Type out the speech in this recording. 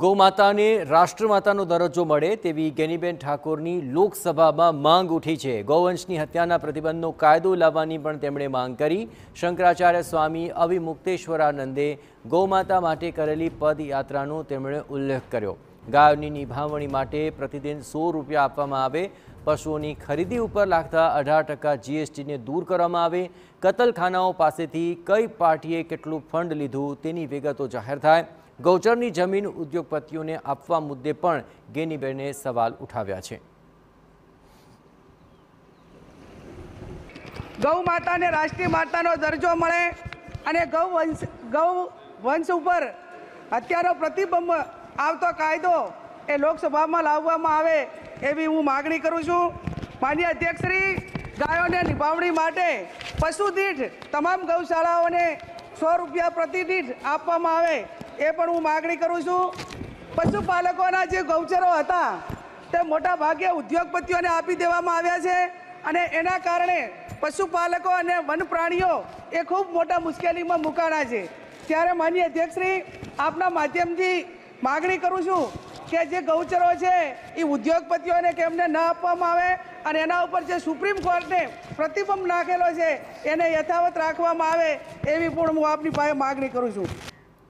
ગૌમાતાને રાષ્ટ્રમાતાનો દરજ્જો મળે તેવી ગેનીબેન ઠાકોરની લોકસભામાં માંગ ઉઠી છે ગૌવંશની હત્યાના પ્રતિબંધનો કાયદો લાવવાની પણ તેમણે માંગ કરી શંકરાચાર્ય સ્વામી અવિમુક્તેશ્વરાનંદે ગૌમાતા માટે કરેલી પદયાત્રાનો તેમણે ઉલ્લેખ કર્યો ગાયોની નિભાવણી માટે પ્રતિદિન સો રૂપિયા આપવામાં આવે પશુઓની ખરીદી ઉપર લાગતા અઢાર ટકા જીએસટીને દૂર કરવામાં આવે કતલખાનાઓ પાસેથી કઈ પાર્ટીએ કેટલું ફંડ લીધું તેની વિગતો જાહેર થાય ગૌચરની જમીન ઉદ્યોગપતિઓને આપવા મુદ્દે પણ ગેનીબેને સવાલ ઉઠાવ્યા છે ગૌ માતાને રાષ્ટ્રીય માતાનો દરજ્જો મળે અને ગૌ વંશ ગૌ વંશ ઉપર અત્યારનો પ્રતિબંધ આવતો કાયદો એ લોકસભામાં લાવવામાં આવે એવી હું માગણી કરું છું માન્ય અધ્યક્ષશ્રી ગાયોને નિભાવણી માટે પશુ તમામ ગૌશાળાઓને સો રૂપિયા પ્રતિ આપવામાં આવે એ પણ હું માગણી કરું છું પશુપાલકોના જે ગૌચરો હતા તે મોટા ભાગે ઉદ્યોગપતિઓને આપી દેવામાં આવ્યા છે અને એના કારણે પશુપાલકો અને વનપ્રાણીઓ એ ખૂબ મોટા મુશ્કેલીમાં મુકાણા છે ત્યારે માન્ય અધ્યક્ષશ્રી આપના માધ્યમથી માગણી કરું છું કે જે ગૌચરો છે એ ઉદ્યોગપતિઓને કે એમને ન આપવામાં આવે અને એના ઉપર જે સુપ્રીમ કોર્ટને પ્રતિબંધ નાખેલો છે એને યથાવત રાખવામાં આવે એવી પણ હું આપની પાસે માગણી કરું છું